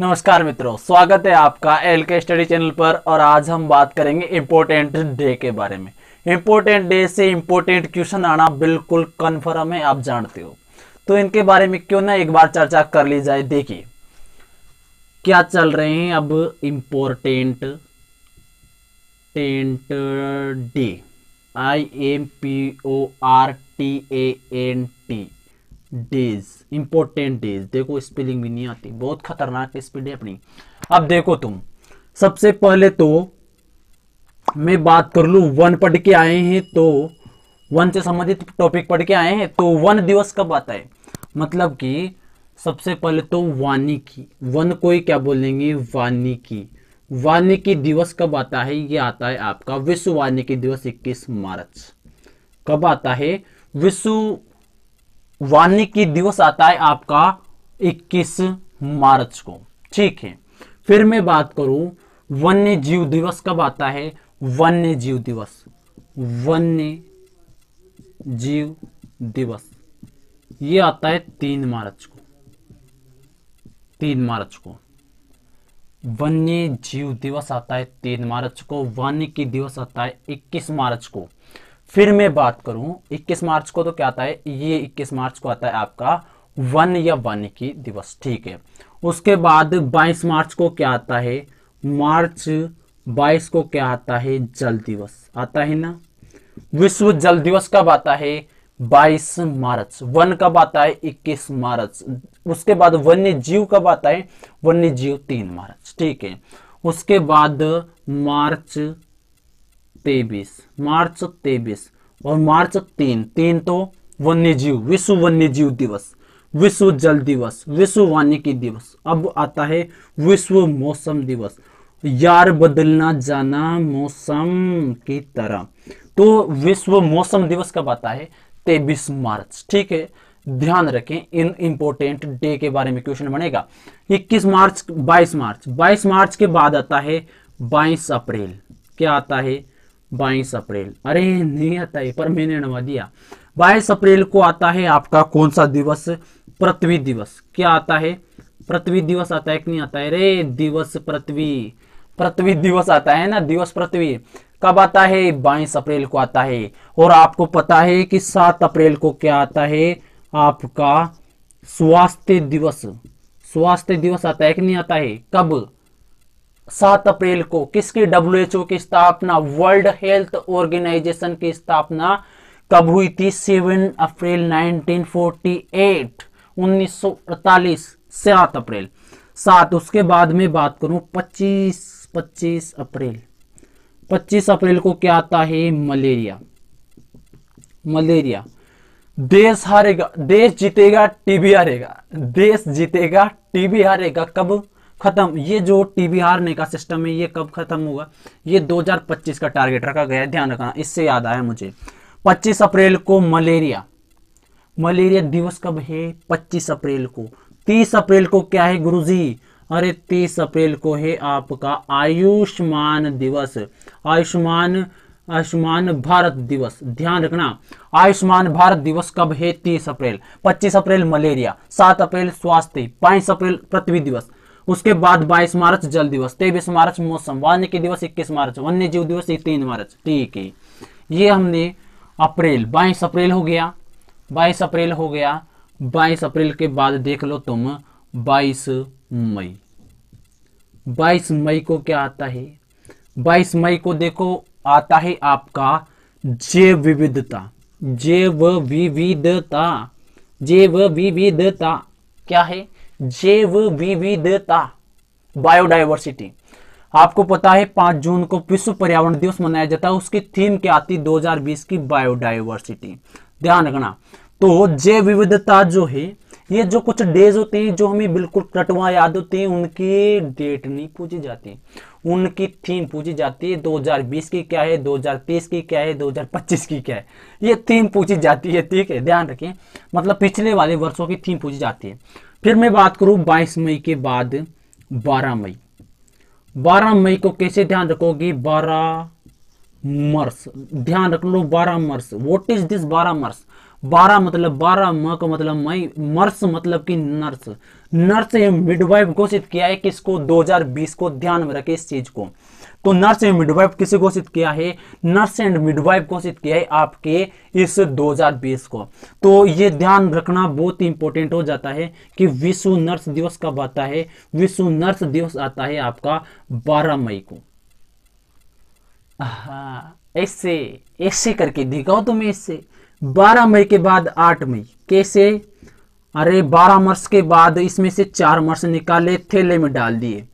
नमस्कार मित्रों स्वागत है आपका एल के स्टडी चैनल पर और आज हम बात करेंगे इम्पोर्टेंट डे के बारे में इम्पोर्टेंट डे से इम्पोर्टेंट क्वेश्चन आना बिल्कुल कन्फर्म है आप जानते हो तो इनके बारे में क्यों ना एक बार चर्चा कर ली जाए देखिए क्या चल रहे हैं अब इम्पोर्टेंट टेंट day I M P O R T A N days important days देखो स्पेलिंग भी नहीं आती बहुत खतरनाक स्पीड है अपनी अब देखो तुम सबसे पहले तो मैं बात कर लू वन पढ़ के आए हैं तो वन से संबंधित टॉपिक पढ़ के आए हैं तो वन दिवस कब आता है मतलब कि सबसे पहले तो वानी की वन को ही क्या बोलेंगे वानी की वानी की दिवस कब आता है ये आता है आपका विश्व वानी की दिवस 21 मार्च कब आता है विश्व वानिकी दिवस आता है आपका 21 मार्च को ठीक है फिर मैं बात करूं वन्य जीव दिवस कब आता है वन्य जीव दिवस वन्य जीव दिवस ये आता है तीन मार्च को तीन मार्च को वन्य जीव दिवस आता है तीन मार्च को की दिवस आता है इक्कीस मार्च को फिर मैं बात करूं 21 मार्च को तो क्या आता है ये 21 मार्च को आता है आपका वन या वन की दिवस ठीक है उसके बाद 22 मार्च को क्या आता है मार्च 22 को क्या आता है जल दिवस आता है ना विश्व जल दिवस कब आता है 22 मार्च वन कब आता है 21 मार्च उसके बाद वन्य जीव कब आता है वन्य जीव तीन मार्च ठीक है उसके बाद मार्च तेबीस मार्च तेबीस और मार्च तीन तीन तो वन्य जीव विश्व वन्य जीव दिवस विश्व जल दिवस विश्व वानिकी दिवस अब आता है विश्व मौसम दिवस यार बदलना जाना मौसम की तरह तो विश्व मौसम दिवस कब आता है तेबीस मार्च ठीक है ध्यान रखें इन इंपॉर्टेंट डे के बारे में क्वेश्चन बनेगा 21 मार्च 22 मार्च 22 मार्च के बाद आता है 22 अप्रैल क्या आता है बाईस अप्रैल अरे नहीं आता है पर मैंने नवा दिया बाईस अप्रैल को आता है आपका कौन सा दिवस पृथ्वी दिवस क्या आता है पृथ्वी दिवस आता है कि नहीं आता है अरे दिवस पृथ्वी पृथ्वी दिवस आता है ना दिवस पृथ्वी कब आता है बाईस अप्रैल को आता है और आपको पता है कि सात अप्रैल को क्या आता है आपका स्वास्थ्य दिवस स्वास्थ्य दिवस आता है कि नहीं आता है कब सात अप्रैल को किसकी डब्ल्यूएचओ की स्थापना वर्ल्ड हेल्थ ऑर्गेनाइजेशन की स्थापना कब हुई थी सेवन अप्रैल 1948 1948 सात अप्रैल सात उसके बाद में बात करूं 25 पच्चीस अप्रैल 25 अप्रैल को क्या आता है मलेरिया मलेरिया देश हारेगा देश जीतेगा टीबी हारेगा देश जीतेगा टीबी हारेगा कब खत्म ये जो बी ने का सिस्टम है ये कब खत्म होगा ये 2025 का टारगेट रखा गया है ध्यान रखना इससे याद आया मुझे 25 अप्रैल को मलेरिया मलेरिया दिवस कब है 25 अप्रैल को 30 अप्रैल को क्या है गुरुजी अरे 30 अप्रैल को है आपका आयुष्मान दिवस आयुष्मान आयुष्मान भारत दिवस ध्यान रखना आयुष्मान भारत दिवस कब है 30 अप्रैल 25 अप्रैल मलेरिया 7 अप्रैल स्वास्थ्य 5 अप्रैल पृथ्वी दिवस उसके बाद बाईस मार्च जल दिवस तेईस मार्च मौसम के दिवस इक्कीस मार्च वन्य जीव दिवस तीन मार्च ठीक है ये हमने अप्रैल बाईस अप्रैल हो गया बाईस अप्रैल हो गया बाईस अप्रैल के बाद देख लो तुम बाईस मई बाईस मई को क्या आता है बाईस मई को देखो आता है आपका जैव विविधता जैव विविधता जैव विविधता क्या है जैव विविधता बायोडाइवर्सिटी आपको पता है पांच जून को विश्व पर्यावरण दिवस मनाया जाता है उसकी थीम क्या आती है 2020 की बायोडाइवर्सिटी ध्यान रखना तो जैव विविधता जो है ये जो कुछ डेज होते हैं जो हमें बिल्कुल कटवा याद होते हैं उनकी डेट नहीं पूछी जाती उनकी थीम पूछी जाती है 2020 की क्या है 2023 की क्या है 2025 की क्या है ये थीम पूछी जाती है ठीक है ध्यान रखें मतलब पिछले वाले वर्षों की थीम पूछी जाती है फिर मैं बात करूं 22 मई के बाद 12 मई 12 मई को कैसे ध्यान रखोगे 12 मर्स ध्यान रख लो 12 मर्स व्हाट इज दिस 12 मर्स 12 मतलब 12 म का मतलब मई मर्स मतलब कि नर्स नर्स मिडवाइफ घोषित किया है किसको 2020 को ध्यान में रखे इस चीज को तो नर्स एंड मिडवाइफ किसे घोषित किया है नर्स एंड मिडवाइफ घोषित किया है आपके इस 2020 को तो ये ध्यान रखना बहुत इंपॉर्टेंट हो जाता है कि विश्व नर्स दिवस कब आता है विश्व नर्स दिवस आता है आपका 12 मई को ऐसे ऐसे करके दिखाओ तुम्हें इससे 12 मई के बाद 8 मई कैसे अरे 12 मर्स के बाद इसमें से चार मर्स निकाले थैले में डाल दिए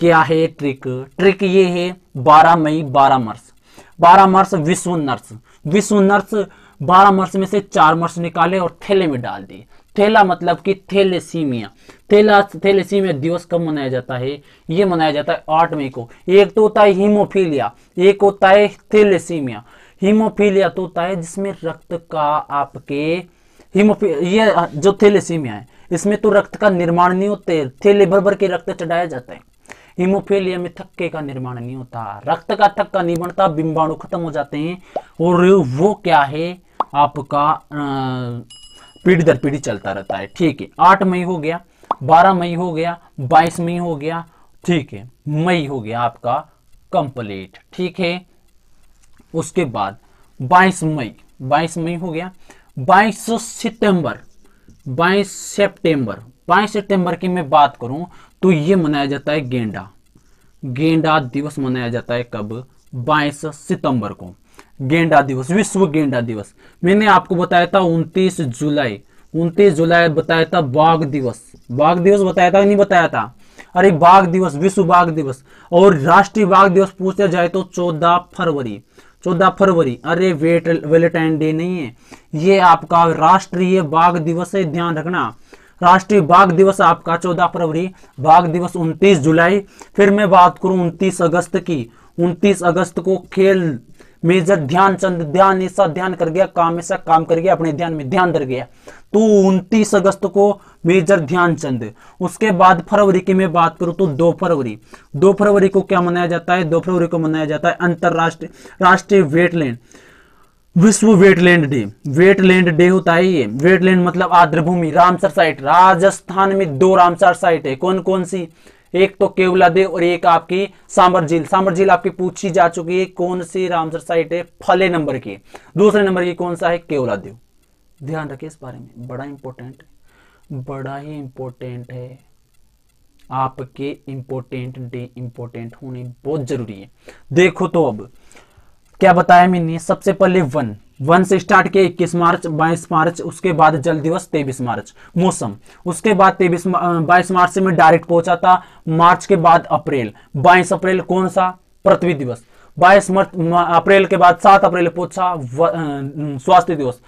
क्या है ट्रिक ट्रिक ये है बारह मई बारह मार्च बारह मार्च विश्व नर्स विश्व नर्स बारह मार्च में से चार मार्च निकाले और थैले में डाल दिए थैला मतलब कि थैलेसीमिया थैला थैलेसीमिया दिवस कब मनाया जाता है ये मनाया जाता है आठ मई को एक तो होता है हीमोफीलिया एक होता है थैलेसीमिया हीमोफीलिया तो होता है जिसमें रक्त का आपके हीमोफी ये जो थैलेसीमिया है इसमें तो रक्त का निर्माण नहीं होते थैले भर भर के रक्त चढ़ाया जाता है हीमोफीलिया में थक्के का निर्माण नहीं होता रक्त का थक्का नहीं बनता बिंबाणु खत्म हो जाते हैं और वो क्या है आपका पीढ़ी दर पीढ़ी चलता रहता है ठीक है आठ मई हो गया बारह मई हो गया बाईस मई हो गया ठीक है मई हो गया आपका कंप्लीट ठीक है उसके बाद बाईस मई बाईस मई हो गया बाईस सितंबर बाईस सितंबर पाँच सितंबर की मैं बात करूं तो ये मनाया जाता है गेंडा गेंडा दिवस मनाया जाता है कब बाईस सितंबर को गेंडा दिवस विश्व गेंडा दिवस मैंने आपको बताया था उनतीस जुलाई उनतीस जुलाई बताया था बाघ दिवस बाघ दिवस बताया था नहीं बताया था अरे बाघ दिवस विश्व बाघ दिवस और राष्ट्रीय बाघ दिवस पूछा जाए तो चौदह फरवरी चौदह फरवरी अरे वेट वेलेटाइन डे नहीं है ये आपका राष्ट्रीय बाघ दिवस है ध्यान रखना राष्ट्रीय बाघ दिवस आपका चौदह फरवरी बाघ दिवस उनतीस जुलाई फिर मैं बात करूं उनतीस अगस्त की उनतीस अगस्त को खेल मेजर ध्यानचंद ध्यान ऐसा ध्यान कर गया काम ऐसा काम कर गया अपने ध्यान में ध्यान दर गया तो उनतीस अगस्त को मेजर ध्यानचंद उसके बाद फरवरी की मैं बात करूं तो दो फरवरी दो फरवरी को क्या मनाया जाता है दो फरवरी को मनाया जाता है अंतरराष्ट्रीय राष्ट्रीय वेटलैंड विश्व वेटलैंड डे वेटलैंड डे होता है ये वेटलैंड मतलब आर्द्रभूमि रामसर साइट राजस्थान में दो रामसर साइट है कौन कौन सी एक तो केवला दे और एक आपकी सांबर झील सांबर झील आपकी पूछी जा चुकी है कौन सी रामसर साइट है फले नंबर की दूसरे नंबर की कौन सा है केवला देव ध्यान रखिए इस बारे में बड़ा इंपॉर्टेंट बड़ा ही इंपॉर्टेंट है आपके इंपॉर्टेंट डे इंपॉर्टेंट होने बहुत जरूरी है देखो तो अब क्या बताया मैंने सबसे पहले वन वन से स्टार्ट किया इक्कीस मार्च बाईस मार्च उसके बाद जल दिवस तेईस मार्च मौसम उसके बाद तेईस बाईस मार्च से मैं डायरेक्ट पहुंचा था मार्च के बाद अप्रैल बाईस अप्रैल कौन सा पृथ्वी दिवस बाईस मार्च अप्रैल के बाद सात अप्रैल पहुंचा स्वास्थ्य दिवस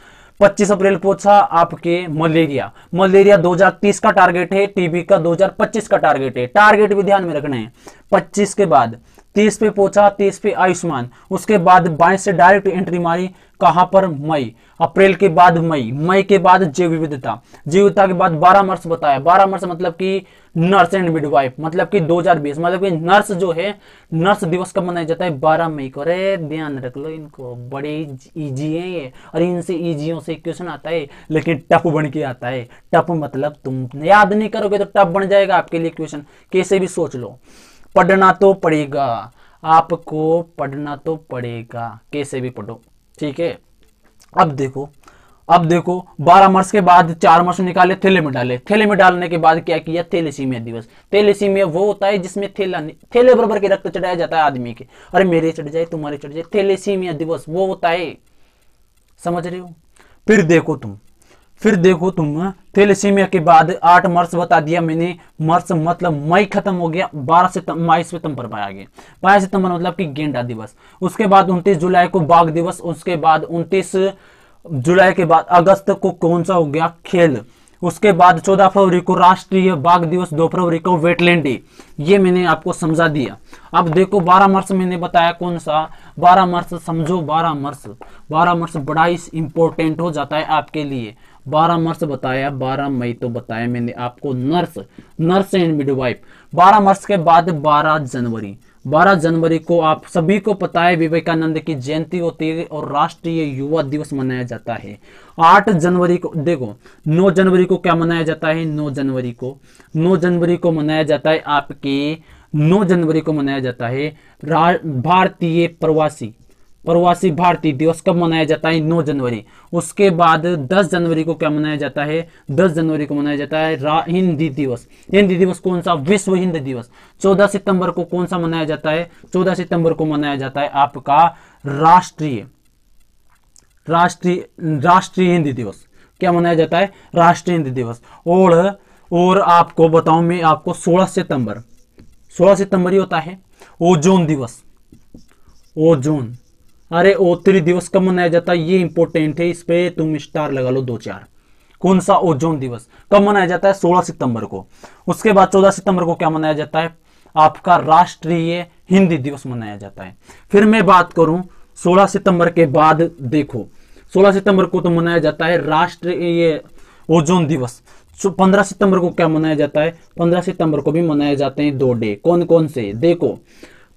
पच्चीस अप्रैल पहुंचा आपके मलेरिया मलेरिया 2030 का टारगेट है टीबी का 2025 का टारगेट है टारगेट भी ध्यान में रखना है 25 के बाद तीस पे पहुंचा तीस पे आयुष्मान उसके बाद बाईस से डायरेक्ट एंट्री मारी कहां पर मई अप्रैल के बाद मई मई के बाद जैव विविधता जैव विविधता के बाद बारह मार्च बताया बारह मार्च मतलब कि नर्स एंड मिडवाइफ मतलब कि 2020 मतलब कि नर्स जो है नर्स दिवस कब मनाया जाता है बारह मई को अरे ध्यान रख लो इनको बड़े इजी है ये और इनसे इजियों से क्वेश्चन आता है लेकिन टफ बन के आता है टफ मतलब तुम याद नहीं करोगे तो टफ बन जाएगा आपके लिए क्वेश्चन कैसे भी सोच लो पढ़ना तो पड़ेगा आपको पढ़ना तो पड़ेगा कैसे भी पढ़ो ठीक है अब देखो अब देखो बारह मार्च के बाद चार मार्च निकाले थैले में डाले थैले में डालने के बाद क्या किया थैलेसीमिया दिवस थैलेसीमिया वो होता है जिसमें थैला थैले बरबर के रक्त चढ़ाया जाता है आदमी के अरे मेरे चढ़ जाए तुम्हारे चढ़ जाए थैलेसीमिया दिवस वो होता है समझ रहे हो फिर देखो तुम फिर देखो तुम थेलेसीमिया के बाद आठ मार्च बता दिया मैंने मार्च मतलब मई खत्म हो गया बारह सितंबर मई सितंबर में आ गया बारह सितंबर मतलब कि गेंडा दिवस उसके बाद उनतीस जुलाई को बाघ दिवस उसके बाद उनतीस जुलाई के बाद अगस्त को कौन सा हो गया खेल उसके बाद चौदह फरवरी को राष्ट्रीय बाघ दिवस दो फरवरी को वेटलैंड डे ये मैंने आपको समझा दिया अब देखो बारह मार्च मैंने बताया कौन सा बारह मार्च समझो बारह मार्च बारह मार्च बड़ा ही इंपॉर्टेंट हो जाता है आपके लिए बारह मर्स बताया बारह मई तो बताया मैंने आपको नर्स नर्स एंड मिडवाइफ बारह मर्स के बाद बारह जनवरी 12 जनवरी को आप सभी को पता है विवेकानंद की जयंती होती है और राष्ट्रीय युवा दिवस मनाया जाता है 8 जनवरी को देखो 9 जनवरी को क्या मनाया जाता है 9 जनवरी को 9 जनवरी को मनाया जाता है आपके 9 जनवरी को मनाया जाता है भारतीय प्रवासी प्रवासी भारतीय दिवस कब मनाया जाता है 9 जनवरी उसके बाद 10 जनवरी को क्या मनाया जाता है 10 जनवरी को मनाया जाता है हिंदी दिवस हिंदी दिवस कौन सा विश्व हिंदी दिवस 14 सितंबर को कौन सा मनाया जाता है 14 सितंबर को मनाया जाता है आपका राष्ट्रीय राष्ट्रीय राष्ट्रीय हिंदी दिवस क्या मनाया जाता है राष्ट्रीय हिंदी दिवस और और आपको बताऊं मैं आपको सोलह सितंबर सोलह सितंबर ही होता है ओजोन दिवस ओजोन अरे ओतरी दिवस कब मनाया जाता है ये इंपॉर्टेंट है इस पे तुम स्टार लगा लो दो चार कौन सा ओजोन दिवस कब मनाया जाता है 16 सितंबर को उसके बाद 14 सितंबर को क्या मनाया जाता है आपका राष्ट्रीय हिंदी दिवस मनाया जाता है फिर मैं बात करूं 16 सितंबर के बाद देखो 16 सितंबर को तो मनाया जाता है राष्ट्रीय ओजोन दिवस पंद्रह सितंबर को क्या मनाया जाता है पंद्रह सितंबर को भी मनाए जाते हैं दो डे कौन कौन से देखो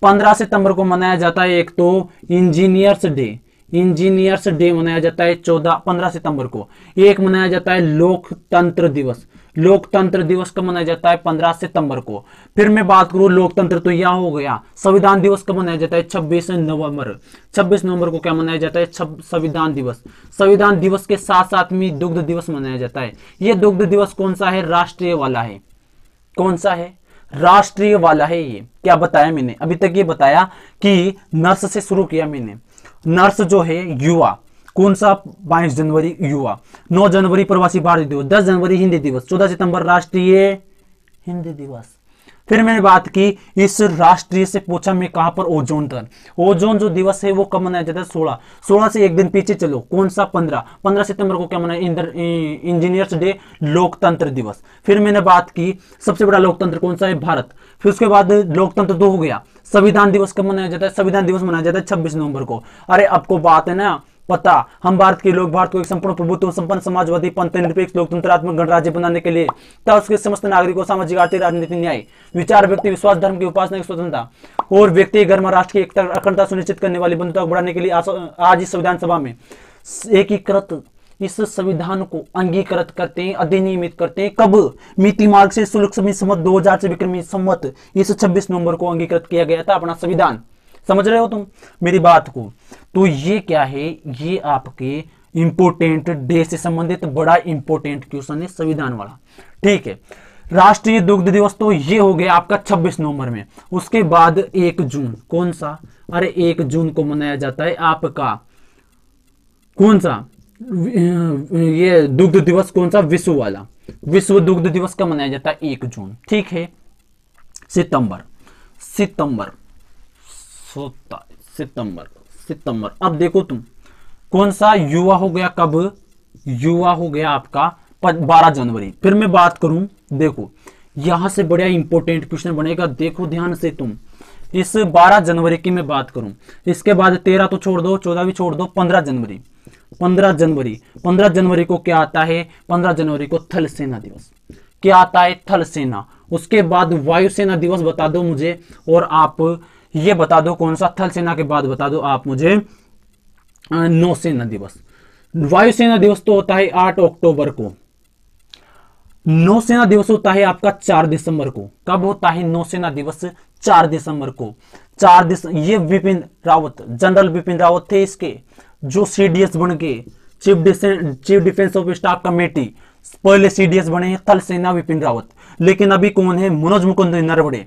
पंद्रह सितंबर को मनाया जाता है एक तो इंजीनियर्स डे इंजीनियर्स डे मनाया जाता है चौदह पंद्रह सितंबर को एक मनाया जाता है लोकतंत्र दिवस लोकतंत्र दिवस कब मनाया जाता है पंद्रह सितंबर को फिर मैं बात करूं लोकतंत्र तो यह हो गया संविधान दिवस कब मनाया जाता है छब्बीस नवंबर छब्बीस नवंबर को क्या मनाया जाता है संविधान दिवस संविधान दिवस के साथ साथ में दुग्ध दिवस मनाया जाता है यह दुग्ध दिवस कौन सा है राष्ट्रीय वाला है कौन सा है राष्ट्रीय वाला है ये क्या बताया मैंने अभी तक ये बताया कि नर्स से शुरू किया मैंने नर्स जो है युवा कौन सा बाईस जनवरी युवा नौ जनवरी प्रवासी भारतीय दिवस दस जनवरी हिंदी दिवस चौदह सितंबर राष्ट्रीय हिंदी दिवस फिर मैंने बात की इस राष्ट्रीय से पूछा मैं कहां पर ओजोन था ओजोन जो दिवस है वो कब मनाया जाता है सोलह सोलह से एक दिन पीछे चलो कौन सा पंद्रह पंद्रह सितंबर को क्या मनाया इंजीनियर्स डे लोकतंत्र दिवस फिर मैंने बात की सबसे बड़ा लोकतंत्र कौन सा है भारत फिर उसके बाद लोकतंत्र दो तो हो गया संविधान दिवस कब मनाया जाता है संविधान दिवस मनाया जाता है छब्बीस नवंबर को अरे आपको बात है ना पता हम भारत के लोग भारत को एक संपूर्ण प्रभुत्व संपन्न समाजवादी पंथ निरपेक्ष लोकतंत्रात्मक गणराज्य बनाने के लिए तथा उसके समस्त नागरिकों सामाजिक आर्थिक राजनीतिक न्याय विचार व्यक्ति विश्वास धर्म की उपासना की स्वतंत्रता और व्यक्ति गर्म राष्ट्र की एकता अखंडता सुनिश्चित करने वाली बंधुता को बढ़ाने के लिए आज इस संविधान सभा में एकीकृत इस संविधान को अंगीकृत करते हैं अधिनियमित करते हैं कब मीति मार्ग से सोलह सम्मत दो हजार से विक्रमी सम्मत इस छब्बीस नवंबर को अंगीकृत किया गया था अपना संविधान समझ रहे हो तुम मेरी बात को तो ये क्या है ये आपके इंपोर्टेंट डे से संबंधित बड़ा इंपोर्टेंट क्वेश्चन है संविधान वाला ठीक है राष्ट्रीय दुग्ध दिवस तो ये हो गया आपका 26 नवंबर में उसके बाद एक जून कौन सा अरे एक जून को मनाया जाता है आपका कौन सा ये दुग्ध दिवस कौन सा विश्व वाला विश्व दुग्ध दिवस का मनाया जाता है एक जून ठीक है सितंबर सितंबर सितंबर सितंबर अब देखो तुम कौन सा युवा हो गया कब युवा हो गया आपका बारह जनवरी फिर मैं बात करूं देखो यहां से बढ़िया इंपॉर्टेंट क्वेश्चन बनेगा देखो ध्यान से तुम इस 12 जनवरी की मैं बात करूं इसके बाद 13 तो छोड़ दो 14 भी छोड़ दो 15 जनवरी 15 जनवरी 15 जनवरी को क्या आता है 15 जनवरी को थल सेना दिवस क्या आता है थल सेना उसके बाद वायुसेना दिवस बता दो मुझे और आप ये बता दो कौन सा थल सेना के बाद बता दो आप मुझे नौसेना दिवस वायुसेना दिवस तो होता है आठ अक्टूबर को नौसेना दिवस होता है आपका चार दिसंबर को कब होता है नौसेना दिवस चार दिसंबर को चार दिसंबर ये विपिन रावत जनरल विपिन रावत थे इसके जो सीडीएस बन के chief defence chief defence of staff committee पहले सीडीएस बने हैं थल सेना विपिन रावत लेकिन अभी कौन है मनोज मुकुंद नरवड़े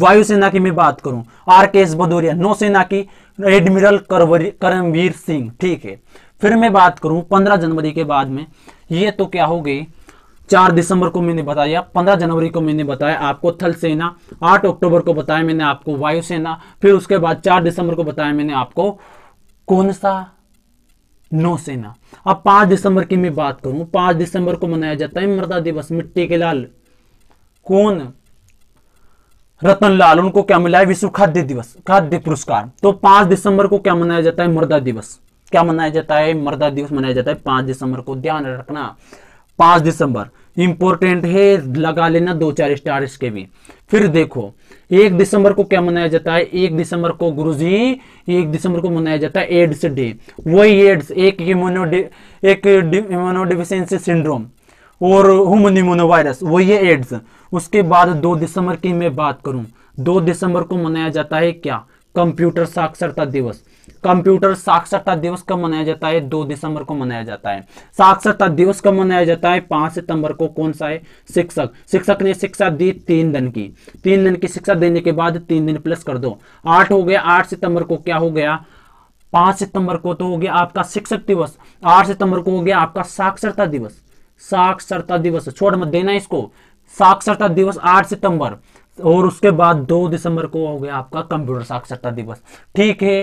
वायुसेना की मैं बात करूं आर के एस भदौरिया नौसेना की एडमिरल करमवीर सिंह ठीक है फिर मैं बात करूं पंद्रह जनवरी के बाद में ये तो क्या हो गई चार दिसंबर को मैंने बताया पंद्रह जनवरी को मैंने बताया आपको थल सेना आठ अक्टूबर को बताया मैंने आपको वायुसेना फिर उसके बाद चार दिसंबर को बताया मैंने आपको कौन सा नौसेना अब पांच दिसंबर की मैं बात करूं पांच दिसंबर को मनाया जाता है मृदा दिवस मिट्टी के लाल कौन रतन लाल उनको क्या मिला है विश्व खाद्य दिवस खाद्य पुरस्कार तो पांच दिसंबर को क्या मनाया जाता है मृदा दिवस क्या मनाया जाता है मृदा दिवस मनाया जाता है पांच दिसंबर को ध्यान रखना पांच दिसंबर इंपॉर्टेंट है लगा लेना दो चार स्टार इसके भी फिर देखो एक दिसंबर को क्या मनाया जाता है एक दिसंबर को गुरुजी एक दिसंबर को मनाया जाता है एड्स डे वही एड्स एक इम्यूनो एक इम्यूनो सिंड्रोम और ह्यूमन इम्यूनो वायरस वही है एड्स उसके बाद दो दिसंबर की मैं बात करूं दो दिसंबर को मनाया जाता है क्या कंप्यूटर साक्षरता दिवस कंप्यूटर साक्षरता दिवस कब मनाया जाता है दो दिसंबर को मनाया जाता है साक्षरता दिवस कब मनाया जाता है पांच सितंबर को कौन सा है शिक्षक शिक्षक ने शिक्षा दी तीन दिन की तीन दिन की शिक्षा देने के बाद तीन दिन प्लस कर दो आठ हो गया आठ सितंबर को क्या हो गया पांच सितंबर को तो हो गया आपका शिक्षक दिवस आठ सितंबर को हो गया आपका साक्षरता दिवस साक्षरता दिवस छोड़ मत देना इसको साक्षरता दिवस आठ सितंबर और उसके बाद दो दिसंबर को हो गया आपका कंप्यूटर साक्षरता दिवस ठीक है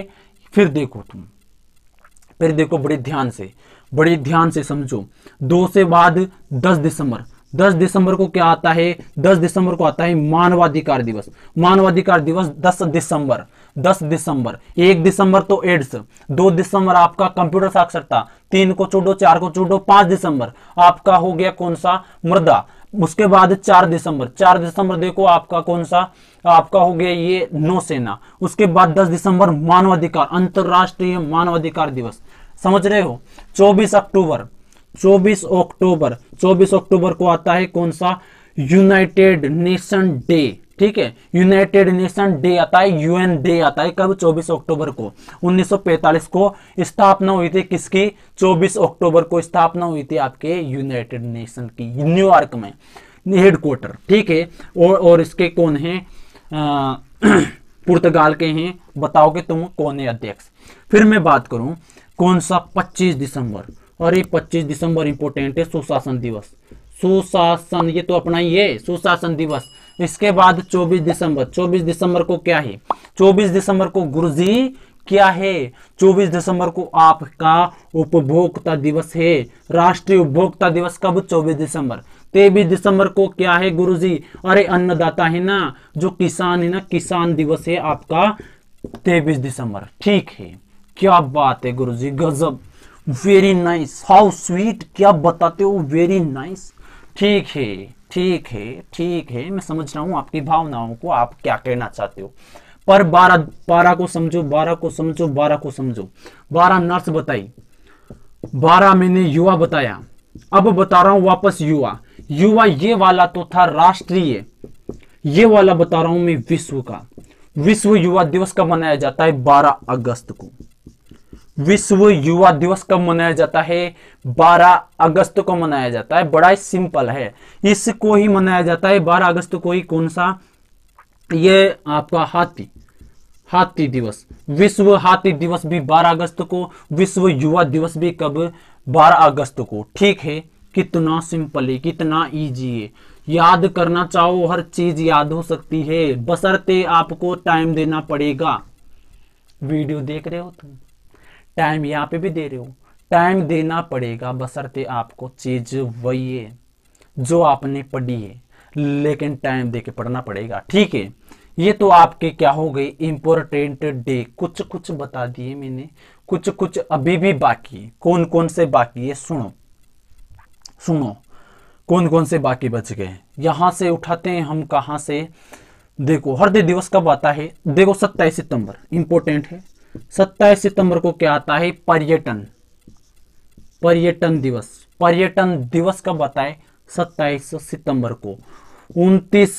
फिर देखो तुम फिर देखो बड़े ध्यान से बड़े ध्यान से समझो दो से बाद दस दिसंबर दस दिसंबर को क्या आता है दस दिसंबर को आता है मानवाधिकार दिवस मानवाधिकार दिवस दस दिसंबर दस दिसंबर एक दिसंबर तो एड्स दो दिसंबर आपका कंप्यूटर साक्षरता तीन को छोड़ो चार को छोड़ो पांच दिसंबर आपका हो गया कौन सा मृदा उसके बाद चार दिसंबर चार दिसंबर देखो आपका कौन सा आपका हो गया ये नौसेना उसके बाद दस दिसंबर मानवाधिकार अंतरराष्ट्रीय मानवाधिकार दिवस समझ रहे हो चौबीस अक्टूबर चौबीस अक्टूबर चौबीस अक्टूबर को आता है कौन सा यूनाइटेड नेशन डे ठीक है यूनाइटेड नेशन डे आता है यूएन डे आता है कब 24 अक्टूबर को 1945 को स्थापना हुई थी किसकी 24 अक्टूबर को स्थापना हुई थी आपके यूनाइटेड नेशन की न्यूयॉर्क में हेडक्वार्टर ठीक है और और इसके कौन है पुर्तगाल के हैं बताओ कि तुम कौन है अध्यक्ष फिर मैं बात करूं कौन सा पच्चीस दिसंबर अरे पच्चीस दिसंबर इंपोर्टेंट है सुशासन दिवस सुशासन ये तो अपना ही है सुशासन दिवस इसके बाद 24 दिसंबर 24 दिसंबर को क्या है 24 दिसंबर को गुरुजी क्या है 24 दिसंबर को आपका उपभोक्ता दिवस है राष्ट्रीय उपभोक्ता दिवस कब 24 दिसंबर तेबीस दिसंबर को क्या है गुरुजी अरे अन्नदाता है ना जो किसान है ना किसान दिवस है आपका तेबीस दिसंबर ठीक है क्या बात है जी गजब वेरी नाइस हाउ स्वीट क्या बताते हो वेरी नाइस ठीक है ठीक है ठीक है मैं समझ रहा हूँ आपकी भावनाओं को आप क्या कहना चाहते हो पर बारह बारह को समझो बारह को समझो बारह को समझो बारह नर्स बताई बारह मैंने युवा बताया अब बता रहा हूं वापस युवा युवा ये वाला तो था राष्ट्रीय ये वाला बता रहा हूं मैं विश्व का विश्व युवा दिवस का मनाया जाता है 12 अगस्त को विश्व युवा दिवस कब मनाया जाता है 12 अगस्त को मनाया जाता है बड़ा ही सिंपल है इसको ही मनाया जाता है 12 अगस्त को ही कौन सा ये आपका हाथी हाथी दिवस विश्व हाथी दिवस भी 12 अगस्त को विश्व युवा दिवस भी कब 12 अगस्त को ठीक है कितना सिंपल है कितना इजी है याद करना चाहो हर चीज याद हो सकती है बसरते आपको टाइम देना पड़ेगा वीडियो देख रहे हो तुम टाइम यहाँ पे भी दे रहे हो टाइम देना पड़ेगा बसरते आपको चीज वही है जो आपने पढ़ी है लेकिन टाइम दे के पढ़ना पड़ेगा ठीक है ये तो आपके क्या हो गए इंपॉर्टेंट डे कुछ कुछ बता दिए मैंने कुछ कुछ अभी भी बाकी है कौन कौन से बाकी है सुनो सुनो कौन कौन से बाकी बच गए यहां से उठाते हैं हम कहा से देखो हृदय दिवस कब आता है देखो सत्ताईस सितंबर इंपोर्टेंट है सत्ताईस सितंबर को क्या आता है पर्यटन पर्यटन दिवस पर्यटन दिवस कब आता है सत्ताईस सितंबर को उनतीस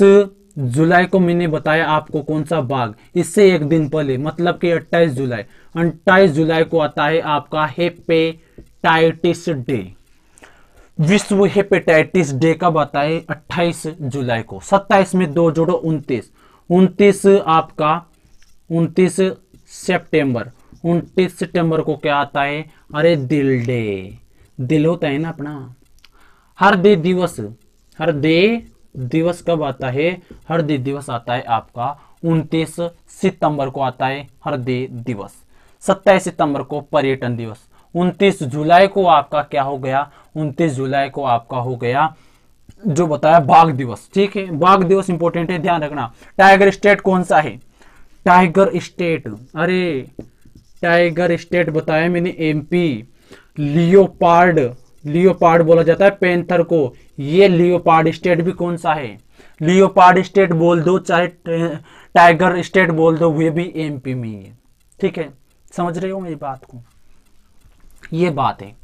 जुलाई को मैंने बताया आपको कौन सा बाघ इससे एक दिन पहले मतलब कि 28 जुलाई अट्ठाईस जुलाई को आता है आपका हेपेटाइटिस डे विश्व हेपेटाइटिस डे कब आता है 28 जुलाई को 27 में दो जोड़ो 29 29 आपका 29 सितंबर उनतीस सितंबर को क्या आता है अरे दिल डे दिल होता है ना अपना हर दे दिवस हर दे दिवस कब आता है हर दे दिवस आता है आपका उनतीस सितंबर को आता है हर दे दिवस सत्ताईस सितंबर को पर्यटन दिवस उनतीस जुलाई को आपका क्या हो गया उनतीस जुलाई को आपका हो गया जो बताया बाघ दिवस ठीक है बाघ दिवस इंपॉर्टेंट है ध्यान रखना टाइगर स्टेट कौन सा है टाइगर स्टेट अरे टाइगर स्टेट बताया मैंने एमपी लियोपार्ड लियोपार्ड बोला जाता है पेंथर को ये लियोपार्ड स्टेट भी कौन सा है लियोपार्ड स्टेट बोल दो चाहे टाइगर स्टेट बोल दो वे भी एमपी में ही है ठीक है समझ रहे हो मेरी बात को ये बात है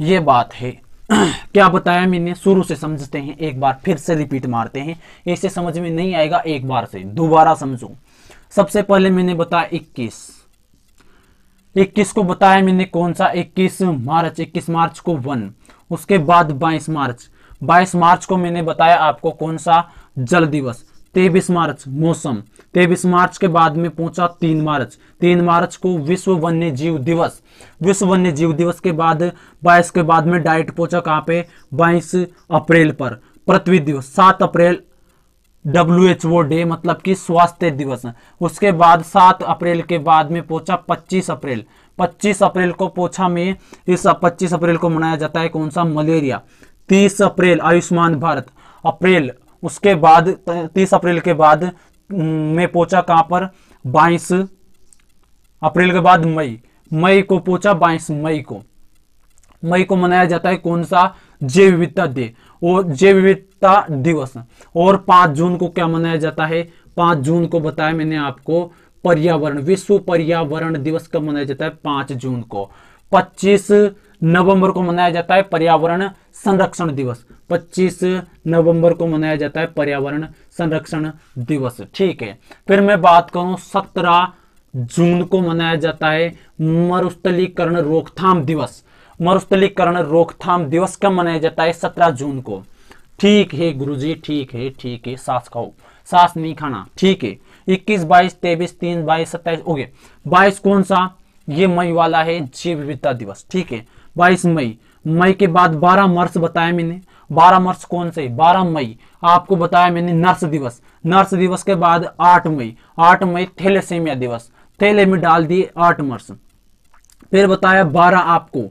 ये बात है क्या बताया मैंने शुरू से समझते हैं एक बार फिर से रिपीट मारते हैं ऐसे समझ में नहीं आएगा एक बार से दोबारा समझू सबसे पहले मैंने बताया इक्कीस इक्कीस को बताया मैंने कौन सा इक्कीस मार्च इक्कीस मार्च को वन उसके बाद बाईस मार्च बाईस मार्च को मैंने बताया आपको कौन सा जल दिवस तेईस मार्च मौसम तेईस मार्च के बाद में पहुंचा तीन मार्च तीन मार्च को विश्व वन्य जीव दिवस विश्व वन्य जीव दिवस के बाद बाईस के बाद में डाइट पहुंचा कहाँ पे बाईस अप्रैल पर पृथ्वी दिवस सात अप्रैल डब्ल्यू एच ओ डे मतलब कि स्वास्थ्य दिवस उसके बाद सात अप्रैल के बाद में पहुंचा पच्चीस अप्रैल पच्चीस अप्रैल को पोछा में इस पच्चीस अप्रैल को मनाया जाता है कौन सा मलेरिया तीस अप्रैल आयुष्मान भारत अप्रैल उसके बाद तीस अप्रैल के बाद में पहुंचा कहां पर बाईस अप्रैल के बाद मई मई को पहुंचा बाईस मई को मई को मनाया जाता है कौन सा जैव विविधता डे और जैव विविध एकता दिवस और पांच जून को क्या मनाया जाता है पांच जून को बताया मैंने आपको पर्यावरण विश्व पर्यावरण दिवस कब मनाया जाता है पांच जून को पच्चीस नवंबर को मनाया जाता है पर्यावरण संरक्षण दिवस 25 नवंबर को मनाया जाता है पर्यावरण संरक्षण दिवस ठीक है फिर मैं बात करूं 17 जून को मनाया जाता है मरुस्थलीकरण रोकथाम दिवस मरुस्थलीकरण रोकथाम दिवस कब मनाया जाता है 17 जून को ठीक है गुरुजी ठीक है ठीक है सास खाओ सास नहीं खाना ठीक है इक्कीस बाईस तेईस तीन बाईस सत्ताईस ओके बाईस कौन सा ये मई वाला है जीव विविधता दिवस ठीक है बाईस मई मई के बाद बारह मार्च बताया मैंने बारह मार्च कौन से बारह मई आपको बताया मैंने नर्स दिवस नर्स दिवस के बाद आठ मई आठ मई थैलेसेमिया दिवस थैले में डाल दिए आठ मार्च फिर बताया बारह आपको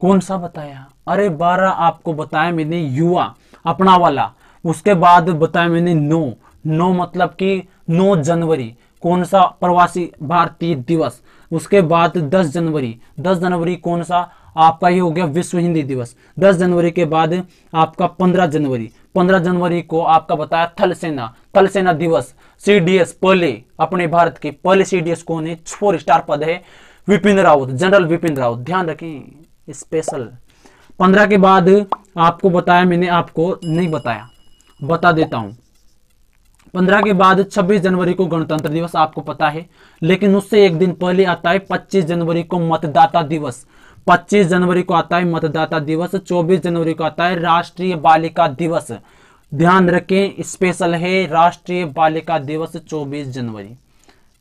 कौन सा बताया अरे बारह आपको बताया मैंने युवा अपना वाला उसके बाद बताया मैंने नौ नौ मतलब कि नौ जनवरी कौन सा प्रवासी भारतीय दिवस उसके बाद दस जनवरी दस जनवरी कौन सा आपका ही हो गया विश्व हिंदी दिवस दस जनवरी के बाद आपका पंद्रह जनवरी पंद्रह जनवरी को आपका बताया थल सेना थल सेना दिवस सीडीएस पहले अपने भारत के पहले सीडीएस कौन है फोर स्टार पद है विपिन रावत जनरल विपिन रावत ध्यान रखें स्पेशल पंद्रह के बाद आपको बताया मैंने आपको नहीं बताया बता देता हूं पंद्रह के बाद छब्बीस जनवरी को गणतंत्र दिवस आपको पता है लेकिन उससे एक दिन पहले आता है पच्चीस जनवरी को मतदाता दिवस पच्चीस जनवरी को आता है मतदाता दिवस चौबीस जनवरी को आता है राष्ट्रीय बालिका दिवस ध्यान रखें स्पेशल है राष्ट्रीय बालिका दिवस चौबीस जनवरी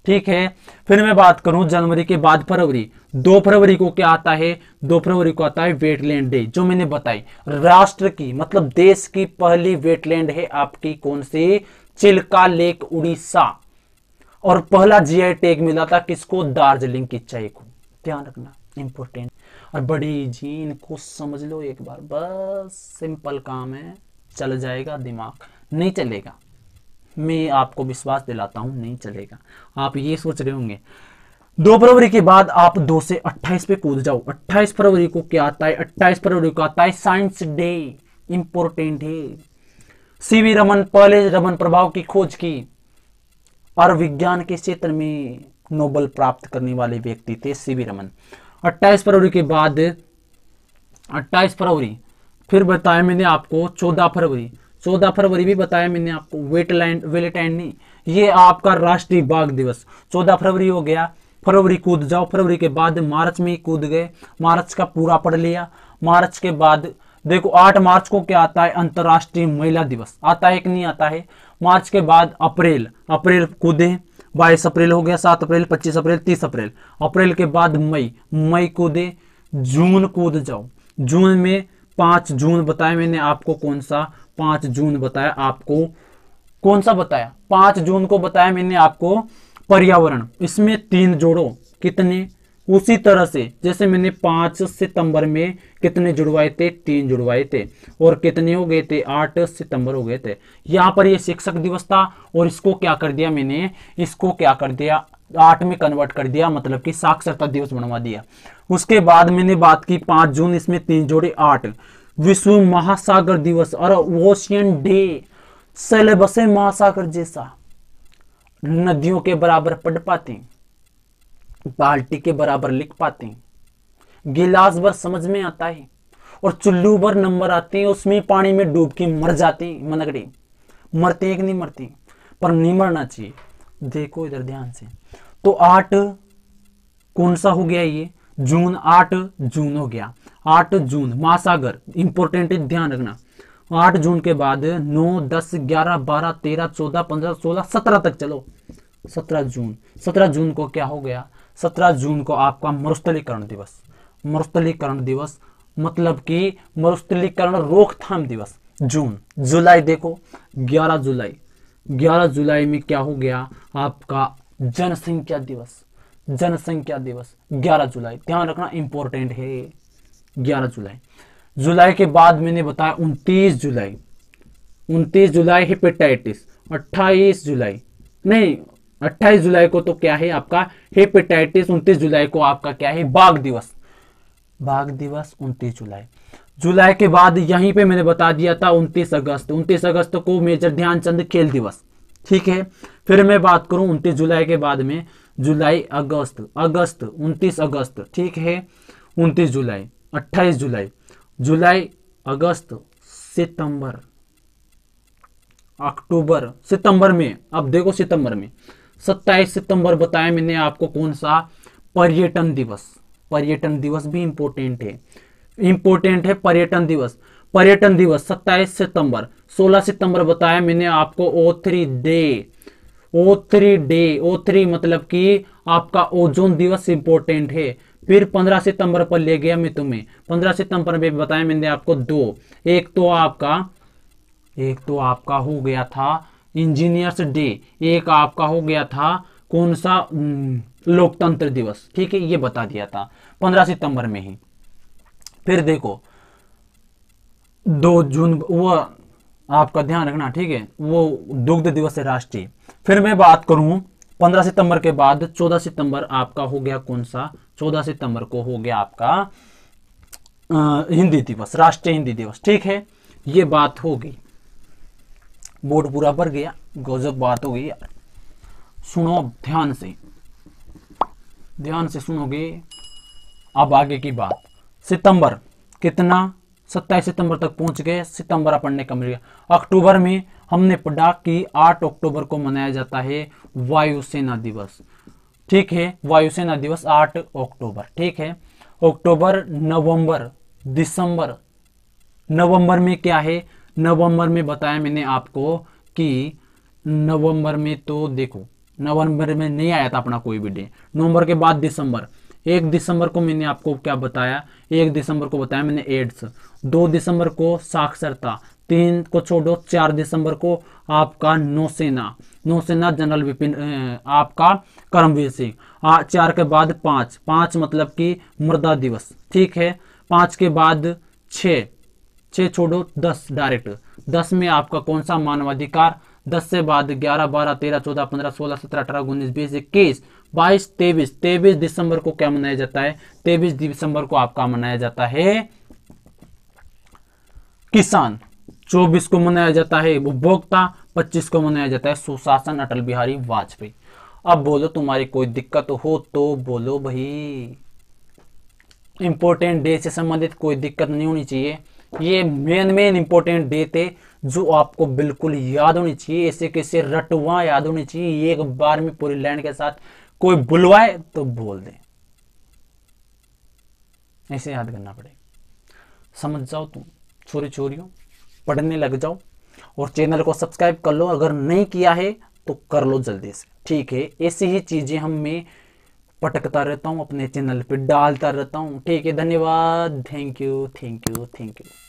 ठीक है फिर मैं बात करूं जनवरी के बाद फरवरी दो फरवरी को क्या आता है दो फरवरी को आता है वेटलैंड डे जो मैंने बताई राष्ट्र की मतलब देश की पहली वेटलैंड है आपकी कौन सी चिल्का लेक उड़ीसा और पहला जीआई टैग मिला था किसको दार्जिलिंग की चाय को ध्यान रखना इंपोर्टेंट और बड़ी जीन को समझ लो एक बार बस सिंपल काम है चल जाएगा दिमाग नहीं चलेगा मैं आपको विश्वास दिलाता हूं नहीं चलेगा आप ये सोच रहे होंगे दो फरवरी के बाद आप दो से अट्ठाईस पे कूद जाओ अट्ठाईस फरवरी को क्या आता है अट्ठाईस फरवरी को आता है साइंस डे इंपॉर्टेंट है सीवी रमन पहले रमन प्रभाव की खोज की और विज्ञान के क्षेत्र में नोबल प्राप्त करने वाले व्यक्ति थे सीवी रमन अट्ठाईस फरवरी के बाद अट्ठाईस फरवरी फिर बताया मैंने आपको चौदह फरवरी चौदह फरवरी भी बताया मैंने आपको वेटलैंड वेलेटैंड नहीं ये आपका राष्ट्रीय बाघ दिवस चौदह फरवरी हो गया फरवरी कूद जाओ फरवरी के बाद मार्च में कूद गए मार्च का पूरा पढ़ लिया मार्च के बाद देखो आठ मार्च को क्या आता है अंतर्राष्ट्रीय महिला दिवस आता है कि नहीं आता है मार्च के बाद अप्रैल अप्रैल कूदे बाईस अप्रैल हो गया सात अप्रैल पच्चीस अप्रैल तीस अप्रैल अप्रैल के बाद मई मई कूदे जून कूद जाओ जून में पांच जून बताया मैंने आपको कौन सा पांच जून बताया आपको कौन सा बताया पांच जून को बताया मैंने आपको पर्यावरण इसमें तीन जोड़ो कितने उसी तरह से जैसे मैंने पांच सितंबर में कितने जुड़वाए थे तीन जुड़वाए थे और कितने हो गए थे आठ सितंबर हो गए थे यहां पर ये शिक्षक दिवस था और इसको क्या कर दिया मैंने इसको क्या कर दिया आठ में कन्वर्ट कर दिया मतलब कि साक्षरता दिवस बनवा दिया उसके बाद मैंने बात की पांच जून इसमें तीन जोड़े आठ विश्व महासागर दिवस और ओशियन डे सेलेबस है महासागर जैसा नदियों के बराबर पढ़ पाते बाल्टी के बराबर लिख पाते गिलास भर समझ में आता है और चुल्लू भर नंबर आते हैं उसमें पानी में डूब के मर जाते हैं मनगड़े मरते हैं कि नहीं मरते पर नहीं मरना चाहिए देखो इधर ध्यान से तो आठ कौन सा हो गया ये जून आठ जून हो गया आठ जून महासागर इंपोर्टेंट ध्यान रखना आठ जून के बाद नौ दस ग्यारह बारह तेरह चौदह पंद्रह सोलह सत्रह तक चलो सत्रह जून सत्रह जून को क्या हो गया सत्रह जून को आपका मरुस्थलीकरण दिवस मरुस्थलीकरण दिवस मतलब कि मरुस्थलीकरण रोकथाम दिवस जून जुलाई देखो ग्यारह जुलाई ग्यारह जुलाई में क्या हो गया आपका जनसंख्या दिवस जनसंख्या दिवस ग्यारह जुलाई ध्यान रखना इंपॉर्टेंट है ग्यारह जुलाई जुलाई के बाद मैंने बताया उनतीस जुलाई उनतीस जुलाई हेपेटाइटिस अट्ठाईस जुलाई नहीं अट्ठाईस जुलाई को तो क्या है आपका हेपेटाइटिस उनतीस जुलाई को आपका क्या है बाघ दिवस बाघ दिवस उनतीस जुलाई जुलाई के बाद यहीं पे मैंने बता दिया था उनतीस अगस्त उनतीस अगस्त को मेजर ध्यानचंद खेल दिवस ठीक है फिर मैं बात करूं उनतीस जुलाई के बाद में जुलाई अगस्त अगस्त उनतीस अगस्त ठीक है उनतीस जुलाई अट्ठाईस जुलाई जुलाई अगस्त सितंबर अक्टूबर सितंबर में अब देखो सितंबर में सत्ताईस सितंबर बताया मैंने आपको कौन सा पर्यटन दिवस पर्यटन दिवस भी इंपॉर्टेंट है इंपॉर्टेंट है पर्यटन दिवस पर्यटन दिवस सत्ताईस सितंबर सोलह सितंबर बताया मैंने आपको O three day three day three मतलब कि आपका ओजोन दिवस इंपॉर्टेंट है फिर 15 सितंबर पर ले गया मैं तुम्हें 15 सितंबर में बताया मैंने आपको दो एक तो आपका एक तो आपका हो गया था इंजीनियर्स डे एक आपका हो गया था कौन सा लोकतंत्र दिवस ठीक है ये बता दिया था 15 सितंबर में ही फिर देखो दो जून वो आपका ध्यान रखना ठीक है वो दुग्ध दिवस है राष्ट्रीय फिर मैं बात करूं 15 सितंबर के बाद 14 सितंबर आपका हो गया कौन सा 14 सितंबर को हो गया आपका आ, हिंदी दिवस राष्ट्रीय हिंदी दिवस ठीक है ये बात हो गई बोर्ड पूरा भर गया गजब बात हो गई यार सुनो ध्यान से ध्यान से सुनोगे अब आगे की बात सितंबर कितना सत्ताईस सितंबर तक पहुंच गए सितंबर अपन ने कम लिया अक्टूबर में हमने पढ़ा कि 8 अक्टूबर को मनाया जाता है वायुसेना दिवस ठीक है वायुसेना दिवस 8 अक्टूबर ठीक है अक्टूबर नवंबर दिसंबर नवंबर में क्या है नवंबर में बताया मैंने आपको कि नवंबर में तो देखो नवंबर में नहीं आया था अपना कोई भी डे नवंबर के बाद दिसंबर एक दिसंबर को मैंने आपको क्या बताया एक दिसंबर को बताया मैंने एड्स दो दिसंबर को साक्षरता तीन को छोड़ो चार दिसंबर को आपका नौसेना नौसेना जनरल विपिन आपका करमवीर सिंह चार के बाद पांच पांच मतलब कि मृदा दिवस ठीक है पांच के बाद छ छः छोड़ो दस डायरेक्ट दस में आपका कौन सा मानवाधिकार दस से बाद ग्यारह बारह तेरह चौदह पंद्रह सोलह सत्रह अठारह उन्नीस बीस इक्कीस बाईस तेईस तेईस दिसंबर को क्या मनाया जाता है तेईस दिसंबर को आपका मनाया जाता है किसान चौबीस को मनाया जाता है उपभोक्ता पच्चीस को मनाया जाता है सुशासन अटल बिहारी वाजपेयी अब बोलो तुम्हारी कोई दिक्कत हो तो बोलो भाई इंपोर्टेंट डे से संबंधित कोई दिक्कत नहीं होनी चाहिए ये मेन मेन इंपॉर्टेंट डे थे जो आपको बिल्कुल याद होनी चाहिए ऐसे कैसे रटवा याद होनी चाहिए एक बार में पूरी लैंड के साथ कोई बुलवाए तो बोल दे ऐसे याद करना पड़ेगा समझ जाओ तुम छोरी छोरियों पढ़ने लग जाओ और चैनल को सब्सक्राइब कर लो अगर नहीं किया है तो कर लो जल्दी से ठीक है ऐसी ही चीज़ें हम मैं पटकता रहता हूँ अपने चैनल पे डालता रहता हूँ ठीक है धन्यवाद thank you thank you thank you